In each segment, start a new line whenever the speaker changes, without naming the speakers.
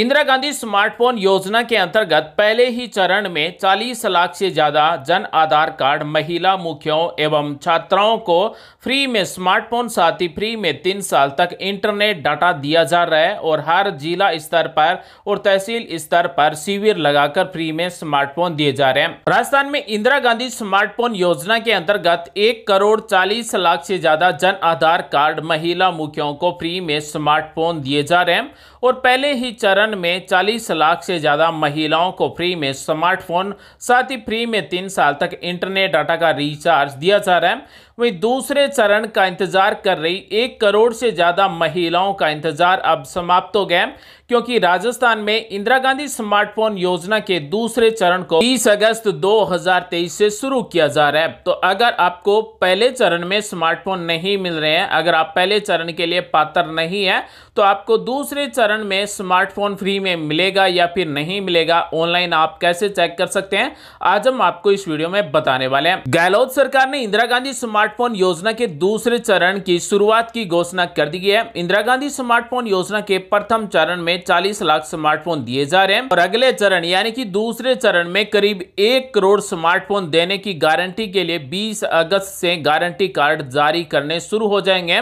Indira Gandhi smartphone योजना के अंतर्गत पहले ही चरण में 40 लाख से ज़्यादा जन आधार कार्ड महिला मुखियों एवं छात्राओं को फ्री में स्मार्टफोन साथ ही फ्री में तीन साल तक इंटरनेट डाटा दिया जा रहा है और हर जिला स्तर पर और तहसील स्तर पर शिविर लगाकर फ्री में स्मार्टफोन दिए जा रहे हैं राजस्थान में इंदिरा गांधी स्मार्टफोन योजना के अंतर्गत एक करोड़ चालीस लाख से ज़्यादा जन आधार कार्ड महिला मुखियों को फ्री में स्मार्टफोन दिए जा रहे हैं और पहले ही चरण उत्तराखंड में 40 लाख से ज़्यादा महिलाओं को फ्री में स्मार्टफोन साथ ही फ्री में तीन साल तक इंटरनेट डाटा का रिचार्ज दिया जा रहा है वहीं दूसरे चरण का इंतजार कर रही एक करोड़ से ज़्यादा महिलाओं का इंतजार अब समाप्त हो गया क्योंकि राजस्थान में इंदिरा गांधी स्मार्टफोन योजना के दूसरे चरण को 20 अगस्त 2023 से शुरू किया जा रहा है तो अगर आपको पहले चरण में स्मार्टफोन नहीं मिल रहे हैं अगर आप पहले चरण के लिए पात्र नहीं है तो आपको दूसरे चरण में स्मार्टफोन फ्री में मिलेगा या फिर नहीं मिलेगा ऑनलाइन आप कैसे चेक कर सकते हैं आज हम आपको इस वीडियो में बताने वाले हैं गहलोत सरकार ने इंदिरा गांधी स्मार्ट स्मार्टफोन योजना के दूसरे चरण की शुरुआत की घोषणा कर दी गई है इंदिरा गांधी स्मार्टफोन योजना के प्रथम चरण में 40 लाख स्मार्टफोन दिए जा रहे हैं और अगले चरण यानी कि दूसरे चरण में करीब एक करोड़ स्मार्टफोन देने की गारंटी के लिए 20 अगस्त से गारंटी कार्ड जारी करने शुरू हो जाएंगे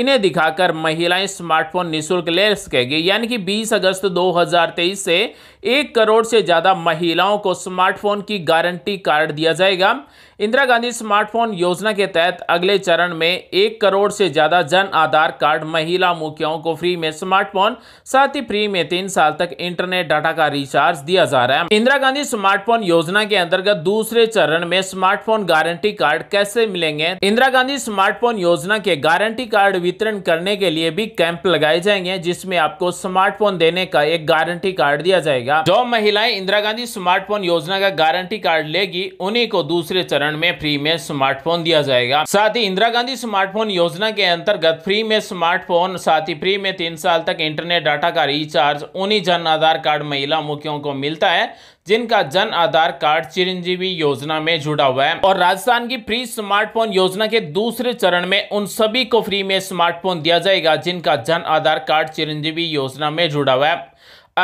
इन्हें दिखाकर महिलाएं स्मार्टफोन निःशुल्क ले सकेगी यानी कि बीस अगस्त दो से एक करोड़ से ज़्यादा महिलाओं को स्मार्टफोन की गारंटी कार्ड दिया जाएगा इंदिरा गांधी स्मार्टफोन योजना के तहत अगले चरण में एक करोड़ से ज़्यादा जन आधार कार्ड महिला मुखियाओं को फ्री में स्मार्टफोन साथ ही फ्री में तीन साल तक इंटरनेट डाटा का रिचार्ज दिया जा रहा है इंदिरा गांधी स्मार्टफोन योजना के अंतर्गत दूसरे चरण में स्मार्टफोन गारंटी कार्ड कैसे मिलेंगे इंदिरा गांधी स्मार्टफोन योजना के गारंटी कार्ड वितरण करने के लिए भी कैंप लगाए जाएंगे जिसमे आपको स्मार्टफोन देने का एक गारंटी कार्ड दिया जाएगा जो महिलाएं इंदिरा गांधी स्मार्टफोन योजना का गारंटी कार्ड लेगी उन्हीं को दूसरे चरण चरण में फ्री में स्मार्टफोन दिया जाएगा साथ ही इंदिरा गांधी स्मार्टफोन योजना के अंतर्गत फ्री में स्मार्टफोन साथ ही फ्री में तीन साल तक इंटरनेट डाटा का रिचार्ज उन्हीं जन आधार कार्ड महिला मुखियों को मिलता है जिनका जन आधार कार्ड चिरंजीवी योजना में जुड़ा हुआ है और राजस्थान की फ्री स्मार्टफोन योजना के दूसरे चरण में उन सभी को फ्री में स्मार्टफोन दिया जाएगा जिनका जन आधार कार्ड चिरंजीवी योजना में जुड़ा हुआ है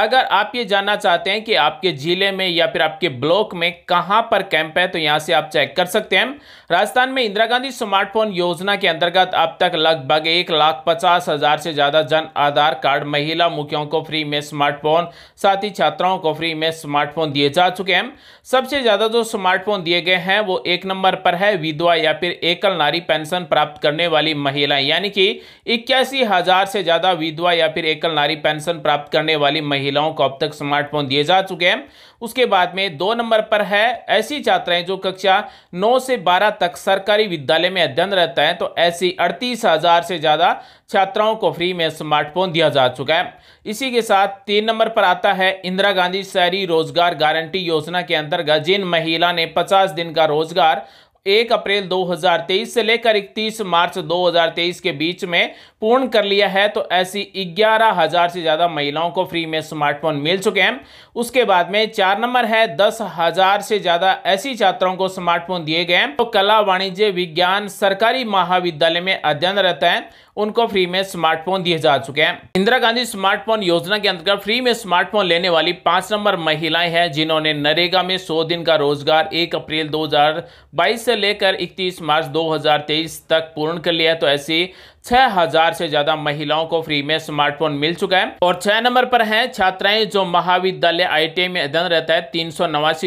अगर आप ये जानना चाहते हैं कि आपके ज़िले में या फिर आपके ब्लॉक में कहां पर कैंप है तो यहाँ से आप चेक कर सकते हैं राजस्थान में इंदिरा गांधी स्मार्टफोन योजना के अंतर्गत अब तक लगभग एक लाख पचास हज़ार से ज़्यादा जन आधार कार्ड महिला मुखियों को फ्री में स्मार्टफोन साथ ही छात्राओं को फ्री में स्मार्टफोन दिए जा चुके हैं सबसे ज़्यादा जो स्मार्टफोन दिए गए हैं वो एक नंबर पर है विधवा या फिर एकल नारी पेंशन प्राप्त करने वाली महिलाएं यानी कि इक्यासी से ज़्यादा विधवा या फिर एकल नारी पेंशन प्राप्त करने वाली महिला महिलाओं को अब तक स्मार्टफोन दिए जा चुके हैं उसके बाद में दो नंबर पर है ऐसी छात्राएं जो कक्षा 9 से 12 तक सरकारी विद्यालय में अध्ययन रहता है तो ऐसी अड़तीस हज़ार से ज़्यादा छात्राओं को फ्री में स्मार्टफोन दिया जा चुका है इसी के साथ तीन नंबर पर आता है इंदिरा गांधी शहरी रोजगार गारंटी योजना के अंतर्गत जिन महिला ने पचास दिन का रोजगार एक अप्रैल 2023 से लेकर 31 मार्च 2023 के बीच में पूर्ण कर लिया है तो ऐसी ग्यारह हजार से ज़्यादा महिलाओं को फ्री में स्मार्टफोन मिल चुके हैं उसके बाद में चार नंबर है दस हजार से ज़्यादा ऐसी छात्राओं को स्मार्टफोन दिए गए हैं तो कला वाणिज्य विज्ञान सरकारी महाविद्यालय में अध्ययनरत हैं उनको फ्री में स्मार्टफोन दिए जा चुके हैं इंदिरा गांधी स्मार्टफोन योजना के अंतर्गत फ्री में स्मार्टफोन लेने वाली पांच नंबर महिलाएं हैं जिन्होंने नरेगा में सौ दिन का रोजगार एक अप्रैल 2022 से लेकर 31 मार्च 2023 तक पूर्ण कर लिया है तो ऐसी छह हजार से ज्यादा महिलाओं को फ्री में स्मार्टफोन मिल चुका है और छह नंबर पर है छात्राएं जो महाविद्यालय आई में अध्ययन रहता है तीन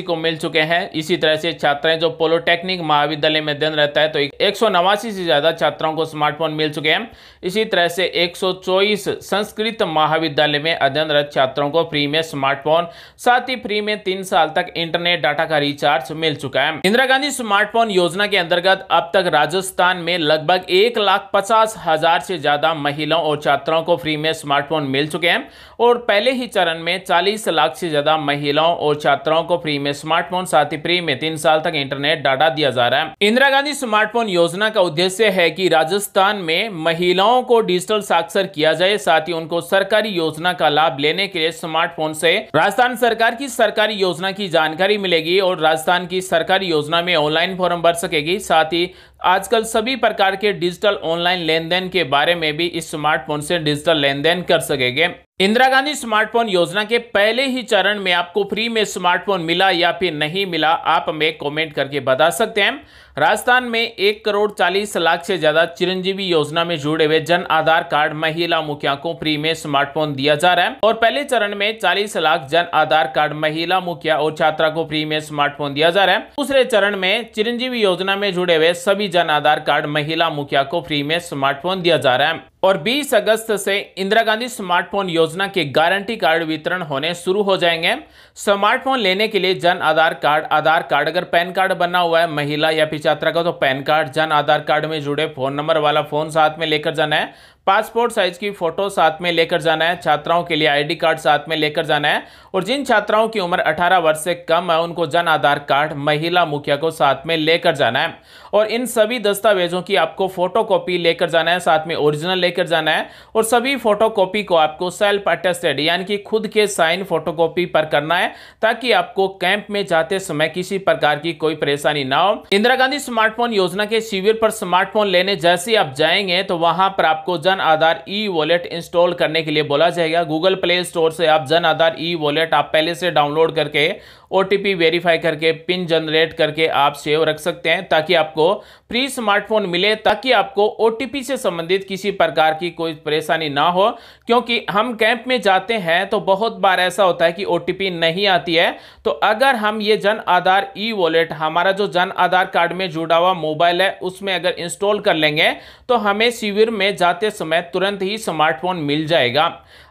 को मिल चुके हैं इसी तरह से छात्राएं जो पोलोटेक्निक महाविद्यालय में अध्ययन रहता है तो एक से ज्यादा छात्राओं को स्मार्टफोन मिल चुके हैं इसी तरह से एक संस्कृत महाविद्यालय में अध्ययनरत छात्रों को फ्री में स्मार्टफोन साथ ही फ्री में तीन साल तक इंटरनेट डाटा का रिचार्ज मिल चुका है इंदिरा गांधी स्मार्टफोन योजना के अंतर्गत अब तक राजस्थान में लगभग एक लाख पचास हज़ार से ज़्यादा महिलाओं और छात्राओं को फ्री में स्मार्टफोन मिल चुके हैं और पहले ही चरण में 40 लाख से ज़्यादा महिलाओं और छात्राओं को फ्री में स्मार्टफोन साथ ही फ्री में तीन साल तक इंटरनेट डाटा दिया जा रहा है इंदिरा गांधी स्मार्टफोन योजना का उद्देश्य है कि राजस्थान में महिलाओं को डिजिटल साक्षर किया जाए साथ ही उनको सरकारी योजना का लाभ लेने के लिए स्मार्टफोन से राजस्थान सरकार की सरकारी योजना की जानकारी मिलेगी और राजस्थान की सरकारी योजना में ऑनलाइन फॉर्म भर सकेगी साथ ही आजकल सभी प्रकार के डिजिटल ऑनलाइन लेन देन के बारे में भी इस स्मार्टफोन से डिजिटल लेन देन कर सकेंगे इंदिरा गांधी स्मार्टफोन योजना के पहले ही चरण में आपको फ्री में स्मार्टफोन मिला या फिर नहीं मिला आप हमें कमेंट करके बता सकते हैं राजस्थान में एक करोड़ चालीस लाख से ज़्यादा चिरंजीवी योजना में जुड़े हुए जन आधार कार्ड महिला मुखिया को फ्री में स्मार्टफोन दिया जा रहा है और पहले चरण में चालीस लाख जन आधार कार्ड महिला मुखिया और छात्रा को फ्री में स्मार्टफोन दिया जा रहा है दूसरे चरण में चिरंजीवी योजना में जुड़े हुए सभी जन आधार कार्ड महिला मुखिया को फ्री में स्मार्टफोन दिया जा रहा है और 20 अगस्त से इंदिरा गांधी स्मार्टफोन योजना के गारंटी कार्ड वितरण होने शुरू हो जाएंगे स्मार्टफोन लेने के लिए जन आधार कार्ड आधार कार्ड अगर पैन कार्ड बना हुआ है महिला या फिर छात्रा का तो पैन कार्ड जन आधार कार्ड में जुड़े फोन नंबर वाला फोन साथ में लेकर जाना है पासपोर्ट साइज की फ़ोटो साथ में लेकर जाना है छात्राओं के लिए आईडी कार्ड साथ में लेकर जाना है और जिन छात्राओं की उम्र 18 वर्ष से कम है उनको जन आधार कार्ड महिला मुखिया को साथ में लेकर जाना है और इन सभी दस्तावेजों की आपको फोटो कॉपी लेकर जाना है साथ में ओरिजिनल लेकर जाना है और सभी फोटो कॉपी को आपको सेल्फ अटेस्टेड यानी कि खुद के साइन फोटो कॉपी पर करना है ताकि आपको कैंप में जाते समय किसी प्रकार की कोई परेशानी ना हो इंदिरा गांधी स्मार्टफोन योजना के शिविर पर स्मार्टफोन लेने जैसे आप जाएंगे तो वहां पर आपको जन जन आधार ई वॉलेट इंस्टॉल करने के लिए बोला जाएगा गूगल प्ले स्टोर से आप जन आधार ई वॉलेट आप पहले से डाउनलोड करके ओ वेरीफाई करके पिन जनरेट करके आप सेव रख सकते हैं ताकि आपको फ्री स्मार्टफोन मिले ताकि आपको ओ से संबंधित किसी प्रकार की कोई परेशानी ना हो क्योंकि हम कैंप में जाते हैं तो बहुत बार ऐसा होता है कि ओ नहीं आती है तो अगर हम ये जन आधार ई वॉलेट हमारा जो जन आधार कार्ड में जुड़ा हुआ मोबाइल है उसमें अगर इंस्टॉल कर लेंगे तो हमें शिविर में जाते समय समय तुरंत ही स्मार्टफोन मिल जाएगा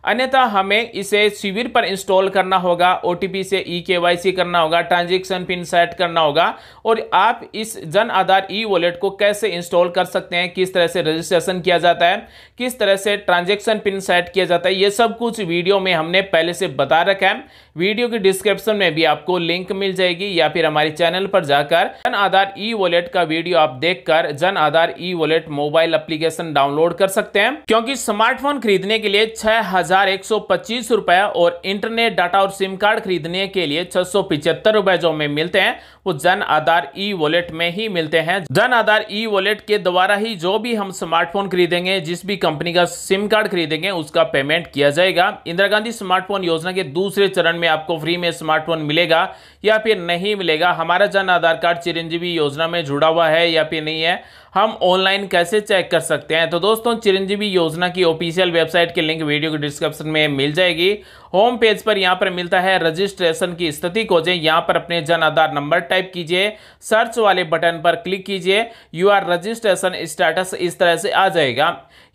अन्यथा हमें इसे शिविर पर इंस्टॉल करना होगा ओ से ई e के करना होगा ट्रांजेक्शन पिन सेट करना होगा और आप इस जन आधार ई वॉलेट को कैसे इंस्टॉल कर सकते हैं किस तरह से रजिस्ट्रेशन किया जाता है किस तरह से ट्रांजेक्शन पिन सेट किया जाता है ये सब कुछ वीडियो में हमने पहले से बता रखा है वीडियो के डिस्क्रिप्शन में भी आपको लिंक मिल जाएगी या फिर हमारे चैनल पर जाकर जन आधार ई वॉलेट का वीडियो आप देखकर Jan Aadhaar e wallet mobile application download कर सकते हैं क्योंकि स्मार्टफोन खरीदने के लिए छह हजार एक सौ पच्चीस रुपये और इंटरनेट डाटा और सिम कार्ड खरीदने के लिए छह सौ पिचहत्तर रुपये जो हमें मिलते हैं वो जन आधार ई वॉलेट में ही मिलते हैं जन आधार ई वॉलेट के द्वारा ही जो भी हम स्मार्टफोन खरीदेंगे जिस भी कंपनी का सिम कार्ड खरीदेंगे उसका पेमेंट किया जाएगा इंदिरा गांधी स्मार्टफोन योजना के दूसरे चरण में आपको फ्री में स्मार्टफोन मिलेगा या फिर नहीं मिलेगा हमारा जन आधार कार्ड चिरंजीवी योजना में जुड़ा हुआ है या फिर नहीं है हम ऑनलाइन कैसे चेक कर सकते हैं तो दोस्तों चिरंजीवी योजना की ऑफिशियल वेबसाइट के लिंक वीडियो के डिस्क्रिप्शन में मिल जाएगी होम पेज पर यहाँ पर मिलता है रजिस्ट्रेशन की स्थिति खोजें यहाँ पर अपने जन आधार नंबर टाइप कीजिए सर्च वाले बटन पर क्लिक कीजिए यू आर रजिस्ट्रेशन स्टेटस इस तरह से आ जाएगा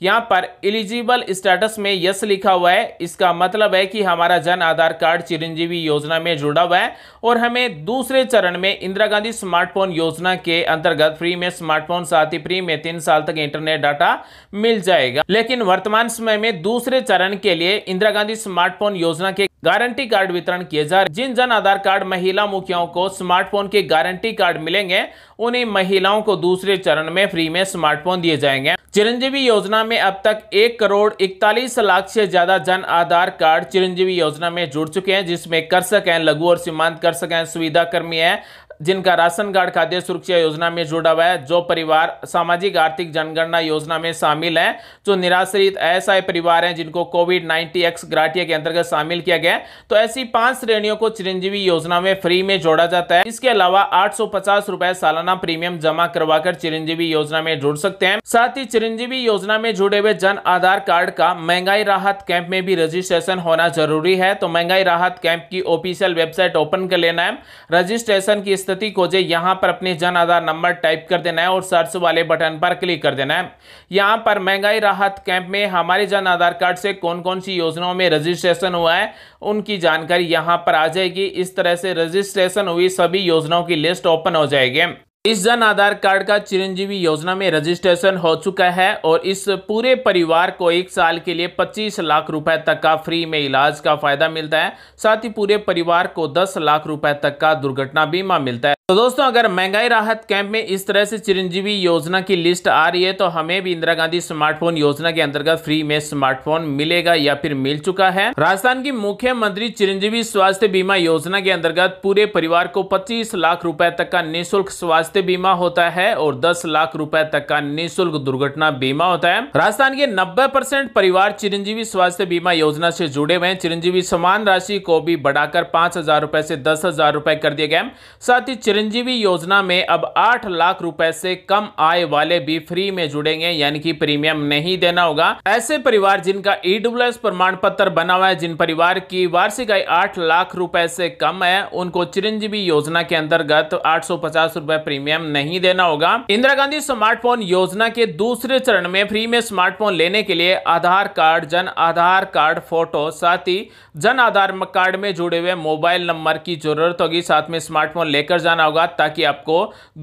यहाँ पर एलिजिबल स्टेटस में यस लिखा हुआ है इसका मतलब है कि हमारा जन आधार कार्ड चिरंजीवी योजना में जुड़ा हुआ है और हमें दूसरे चरण में इंदिरा गांधी स्मार्टफोन योजना के अंतर्गत फ्री में स्मार्टफोन साथ शुरुआती फ्री में तीन साल तक इंटरनेट डाटा मिल जाएगा लेकिन वर्तमान समय में दूसरे चरण के लिए इंदिरा गांधी स्मार्टफोन योजना के गारंटी कार्ड वितरण किए जा रहे जिन जन आधार कार्ड महिला मुखियाओं को स्मार्टफोन के गारंटी कार्ड मिलेंगे उन्हीं महिलाओं को दूसरे चरण में फ्री में स्मार्टफोन दिए जाएंगे चिरंजीवी योजना में अब तक एक करोड़ इकतालीस लाख से ज्यादा जन आधार कार्ड चिरंजीवी योजना में जुड़ चुके हैं जिसमें कृषक हैं लघु और सीमांत कृषक हैं सुविधा कर्मी है जिनका राशन कार्ड खाद्य सुरक्षा योजना में जुड़ा हुआ है जो परिवार सामाजिक आर्थिक जनगणना योजना में शामिल है जो निराश्रित ऐसा परिवार हैं जिनको कोविड नाइन्टी एक्स ग्राटिया के अंतर्गत शामिल किया गया तो ऐसी पांच श्रेणियों को चिरंजीवी योजना में फ्री में जोड़ा जाता है इसके अलावा आठ सालाना प्रीमियम जमा करवाकर चिरंजीवी योजना में जुड़ सकते हैं साथ ही चिरंजीवी योजना में जुड़े हुए जन आधार कार्ड का महंगाई राहत कैंप में भी रजिस्ट्रेशन होना जरूरी है तो महंगाई राहत कैंप की ऑफिशियल वेबसाइट ओपन कर लेना है रजिस्ट्रेशन की स्थिति खोजे यहाँ पर अपने जन आधार नंबर टाइप कर देना है और सर्च वाले बटन पर क्लिक कर देना है यहाँ पर महंगाई राहत कैंप में हमारे जन आधार कार्ड से कौन कौन सी योजनाओं में रजिस्ट्रेशन हुआ है उनकी जानकारी यहाँ पर आ जाएगी इस तरह से रजिस्ट्रेशन हुई सभी योजनाओं की लिस्ट ओपन हो जाएगी इस जन आधार कार्ड का चिरंजीवी योजना में रजिस्ट्रेशन हो चुका है और इस पूरे परिवार को एक साल के लिए 25 लाख रुपए तक का फ्री में इलाज का फायदा मिलता है साथ ही पूरे परिवार को 10 लाख रुपए तक का दुर्घटना बीमा मिलता है तो दोस्तों अगर महंगाई राहत कैंप में इस तरह से चिरंजीवी योजना की लिस्ट आ रही है तो हमें भी इंदिरा गांधी स्मार्टफोन योजना के अंतर्गत फ्री में स्मार्टफोन मिलेगा या फिर मिल चुका है राजस्थान की मुख्यमंत्री चिरंजीवी स्वास्थ्य बीमा योजना के अंतर्गत पूरे परिवार को पच्चीस लाख रुपए तक का निःशुल्क स्वास्थ्य स्वास्थ्य बीमा होता है और दस लाख रुपए तक का निःशुल्क दुर्घटना बीमा होता है राजस्थान के नब्बे परसेंट परिवार चिरंजीवी स्वास्थ्य बीमा योजना से जुड़े हुए हैं चिरंजीवी समान राशि को भी बढ़ाकर पांच हजार रुपए से दस हजार रुपए कर दिए गए साथ ही चिरंजीवी योजना में अब आठ लाख रुपए से कम आय वाले भी फ्री में जुड़ेंगे यानी कि प्रीमियम नहीं देना होगा ऐसे परिवार जिनका ईडब्ल्यू e प्रमाण पत्र बना हुआ है जिन परिवार की वार्षिक आय आठ लाख रुपए से कम है उनको चिरंजीवी योजना के अंतर्गत आठ सौ पचास रुपए प्रीमियम प्रीमियम नहीं देना होगा इंदिरा गांधी स्मार्टफोन योजना के दूसरे चरण में फ्री में स्मार्टफोन लेने के लिए आधार कार्ड जन आधार कार्ड फोटो साथ ही जन आधार कार्ड में जुड़े हुए मोबाइल नंबर की जरूरत होगी साथ में स्मार्टफोन लेकर जाना होगा ताकि आपको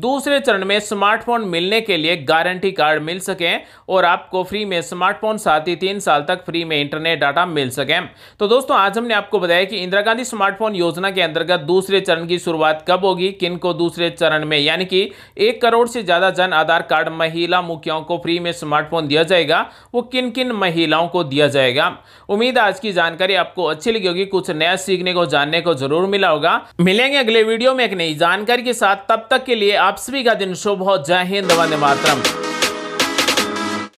दूसरे चरण में स्मार्टफोन मिलने के लिए गारंटी कार्ड मिल सके और आपको फ्री में स्मार्टफोन साथ ही तीन साल तक फ्री में इंटरनेट डाटा मिल सके तो दोस्तों आज हमने आपको बताया कि इंदिरा गांधी स्मार्टफोन योजना के अंतर्गत दूसरे चरण की शुरुआत कब होगी किन को दूसरे चरण में यानी कि एक करोड़ से ज़्यादा जन आधार कार्ड महिला मुखियाओं को फ्री में स्मार्टफोन दिया जाएगा वो किन किन महिलाओं को दिया जाएगा उम्मीद आज की जानकारी आपको अच्छी लगी होगी कुछ नया सीखने को जानने को जरूर मिला होगा मिलेंगे अगले वीडियो में एक नई जानकारी के साथ तब तक के लिए आप सभी का दिन शुभ हो जय हिंद वंदे मातरम